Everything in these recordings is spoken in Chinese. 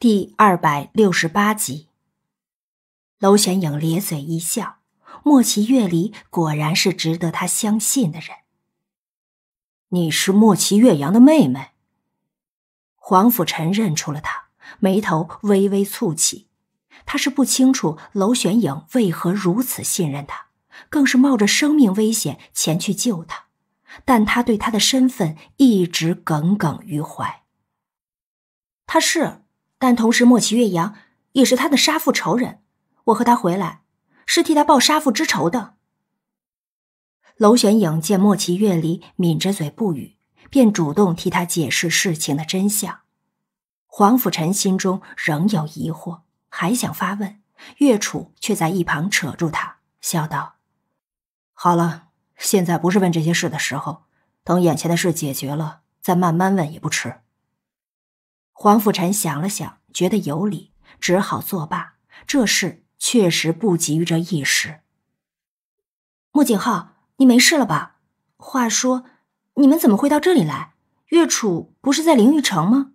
第二百六十八集，娄玄影咧嘴一笑，莫奇月离果然是值得他相信的人。你是莫奇月阳的妹妹？黄甫臣认出了他，眉头微微蹙起。他是不清楚娄玄影为何如此信任他，更是冒着生命危险前去救他，但他对他的身份一直耿耿于怀。他是。但同时，莫奇月阳也是他的杀父仇人。我和他回来，是替他报杀父之仇的。楼玄影见莫奇月离抿着嘴不语，便主动替他解释事情的真相。黄甫臣心中仍有疑惑，还想发问，岳楚却在一旁扯住他，笑道：“好了，现在不是问这些事的时候，等眼前的事解决了，再慢慢问也不迟。”黄甫臣想了想，觉得有理，只好作罢。这事确实不急于这一时。莫景浩，你没事了吧？话说，你们怎么会到这里来？月楚不是在灵玉城吗？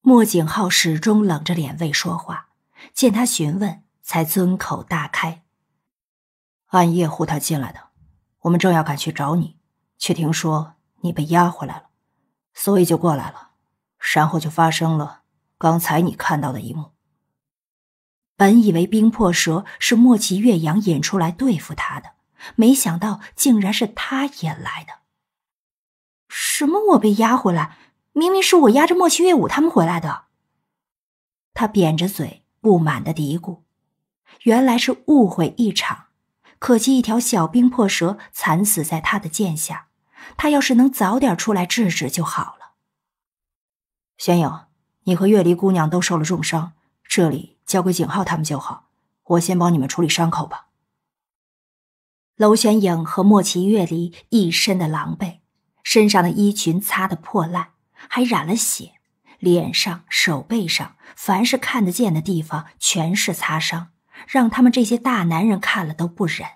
莫景浩始终冷着脸未说话，见他询问，才尊口大开。暗夜护他进来的，我们正要赶去找你，却听说你被押回来了，所以就过来了。然后就发生了刚才你看到的一幕。本以为冰魄蛇是莫奇岳阳引出来对付他的，没想到竟然是他引来的。什么？我被押回来？明明是我押着莫奇岳武他们回来的。他扁着嘴，不满的嘀咕：“原来是误会一场，可惜一条小冰魄蛇惨死在他的剑下。他要是能早点出来制止就好。”了。”玄影，你和月离姑娘都受了重伤，这里交给景浩他们就好。我先帮你们处理伤口吧。楼玄影和莫奇、月离一身的狼狈，身上的衣裙擦得破烂，还染了血，脸上、手背上，凡是看得见的地方全是擦伤，让他们这些大男人看了都不忍。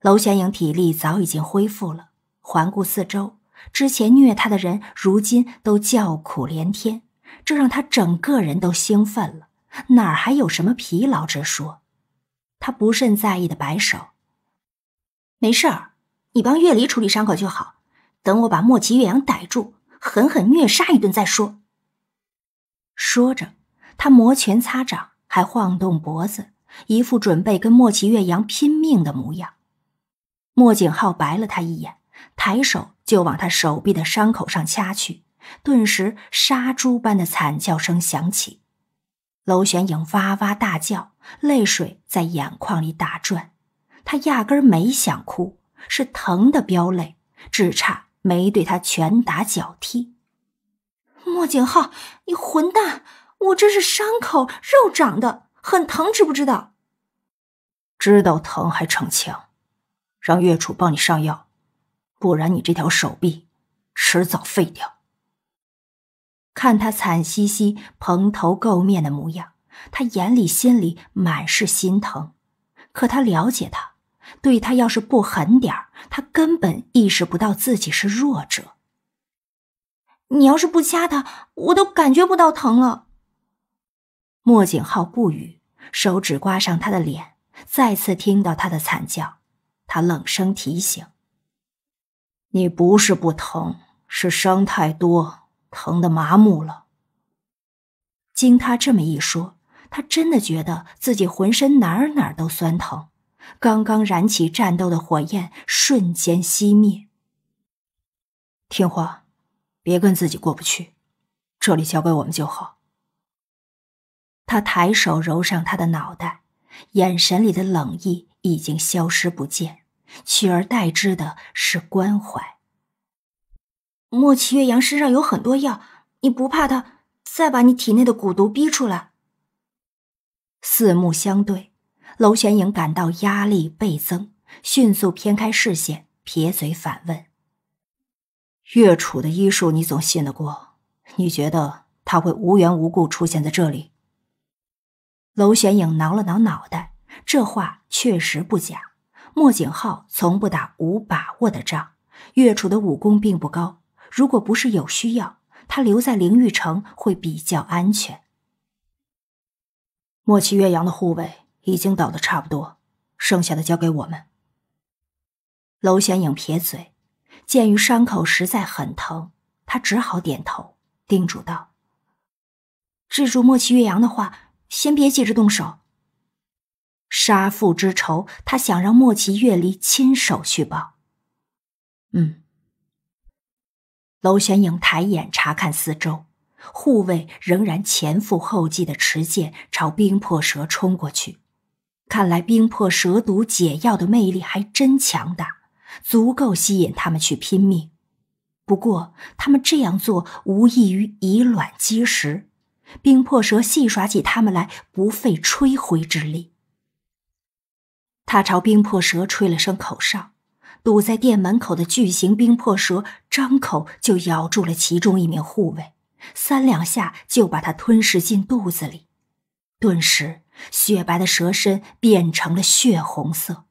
楼玄影体力早已经恢复了，环顾四周。之前虐他的人，如今都叫苦连天，这让他整个人都兴奋了，哪儿还有什么疲劳之说？他不甚在意的摆手：“没事儿，你帮月离处理伤口就好，等我把莫奇月阳逮住，狠狠虐杀一顿再说。”说着，他摩拳擦掌，还晃动脖子，一副准备跟莫奇月阳拼命的模样。莫景浩白了他一眼，抬手。就往他手臂的伤口上掐去，顿时杀猪般的惨叫声响起，娄玄影哇哇大叫，泪水在眼眶里打转。他压根没想哭，是疼的飙泪，只差没对他拳打脚踢。莫景浩，你混蛋！我这是伤口肉长的，很疼，知不知道？知道疼还逞强，让岳楚帮你上药。不然你这条手臂迟早废掉。看他惨兮兮、蓬头垢面的模样，他眼里心里满是心疼。可他了解他，对他要是不狠点儿，他根本意识不到自己是弱者。你要是不掐他，我都感觉不到疼了。莫景浩不语，手指刮上他的脸，再次听到他的惨叫，他冷声提醒。你不是不疼，是伤太多，疼的麻木了。经他这么一说，他真的觉得自己浑身哪哪都酸疼，刚刚燃起战斗的火焰瞬间熄灭。听话，别跟自己过不去，这里交给我们就好。他抬手揉上他的脑袋，眼神里的冷意已经消失不见。取而代之的是关怀。莫奇岳阳身上有很多药，你不怕他再把你体内的蛊毒逼出来？四目相对，娄玄影感到压力倍增，迅速偏开视线，撇嘴反问：“岳楚的医术你总信得过？你觉得他会无缘无故出现在这里？”娄玄影挠了挠脑袋，这话确实不假。莫景浩从不打无把握的仗。岳楚的武功并不高，如果不是有需要，他留在灵玉城会比较安全。莫七岳阳的护卫已经倒得差不多，剩下的交给我们。娄玄影撇嘴，鉴于伤口实在很疼，他只好点头，叮嘱道：“制住莫七岳阳的话，先别急着动手。”杀父之仇，他想让莫奇月离亲手去报。嗯。楼玄影抬眼查看四周，护卫仍然前赴后继的持剑朝冰魄蛇冲过去。看来冰魄蛇毒解药的魅力还真强大，足够吸引他们去拼命。不过，他们这样做无异于以卵击石。冰魄蛇戏耍起他们来，不费吹灰之力。他朝冰魄蛇吹了声口哨，堵在店门口的巨型冰魄蛇张口就咬住了其中一名护卫，三两下就把它吞噬进肚子里。顿时，雪白的蛇身变成了血红色。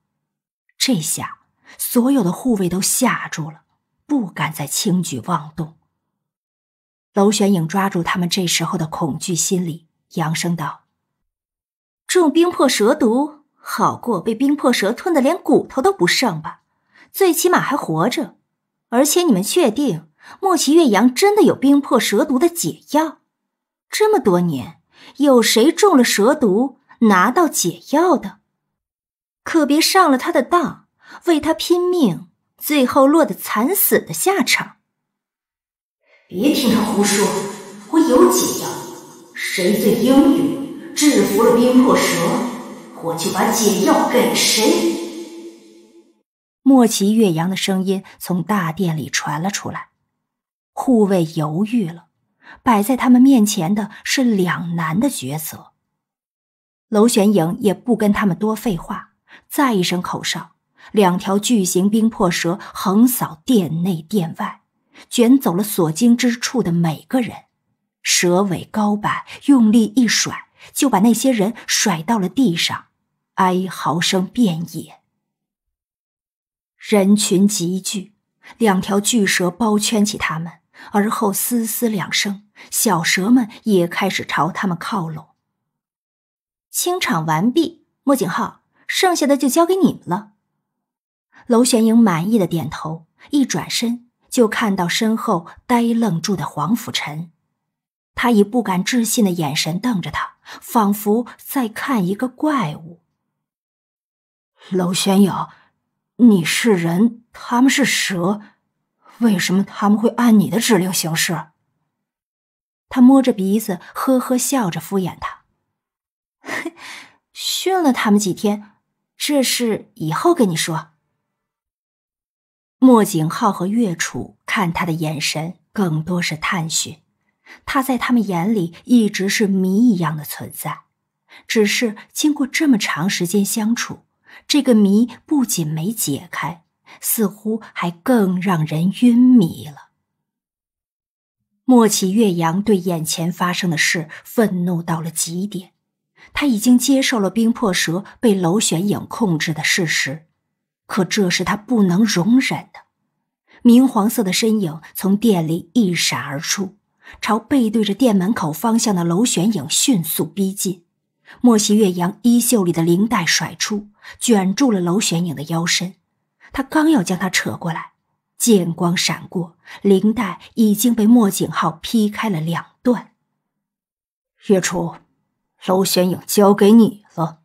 这下，所有的护卫都吓住了，不敢再轻举妄动。娄玄影抓住他们这时候的恐惧心理，扬声道：“中冰魄蛇毒。”好过被冰魄蛇吞的连骨头都不剩吧？最起码还活着。而且你们确定莫奇月阳真的有冰魄蛇毒的解药？这么多年，有谁中了蛇毒拿到解药的？可别上了他的当，为他拼命，最后落得惨死的下场。别听他胡说，我有解药。谁最英勇，制服了冰魄蛇？我就把解药给谁。莫奇岳阳的声音从大殿里传了出来。护卫犹豫了，摆在他们面前的是两难的抉择。楼玄影也不跟他们多废话，再一声口哨，两条巨型冰魄蛇横扫殿内殿外，卷走了所经之处的每个人。蛇尾高摆，用力一甩，就把那些人甩到了地上。哀嚎声遍野，人群集聚，两条巨蛇包圈起他们，而后嘶嘶两声，小蛇们也开始朝他们靠拢。清场完毕，莫景浩，剩下的就交给你们了。娄玄英满意的点头，一转身就看到身后呆愣住的黄甫臣，他以不敢置信的眼神瞪着他，仿佛在看一个怪物。娄玄友，你是人，他们是蛇，为什么他们会按你的指令行事？他摸着鼻子，呵呵笑着敷衍他，训了他们几天，这事以后跟你说。莫景浩和岳楚看他的眼神更多是探寻，他在他们眼里一直是谜一样的存在，只是经过这么长时间相处。这个谜不仅没解开，似乎还更让人晕迷了。莫启月阳对眼前发生的事愤怒到了极点，他已经接受了冰魄蛇被楼玄影控制的事实，可这是他不能容忍的。明黄色的身影从店里一闪而出，朝背对着店门口方向的楼玄影迅速逼近。莫西月阳衣袖里的领带甩出，卷住了娄玄影的腰身。他刚要将他扯过来，剑光闪过，领带已经被莫景浩劈开了两段。月初，娄玄影交给你了。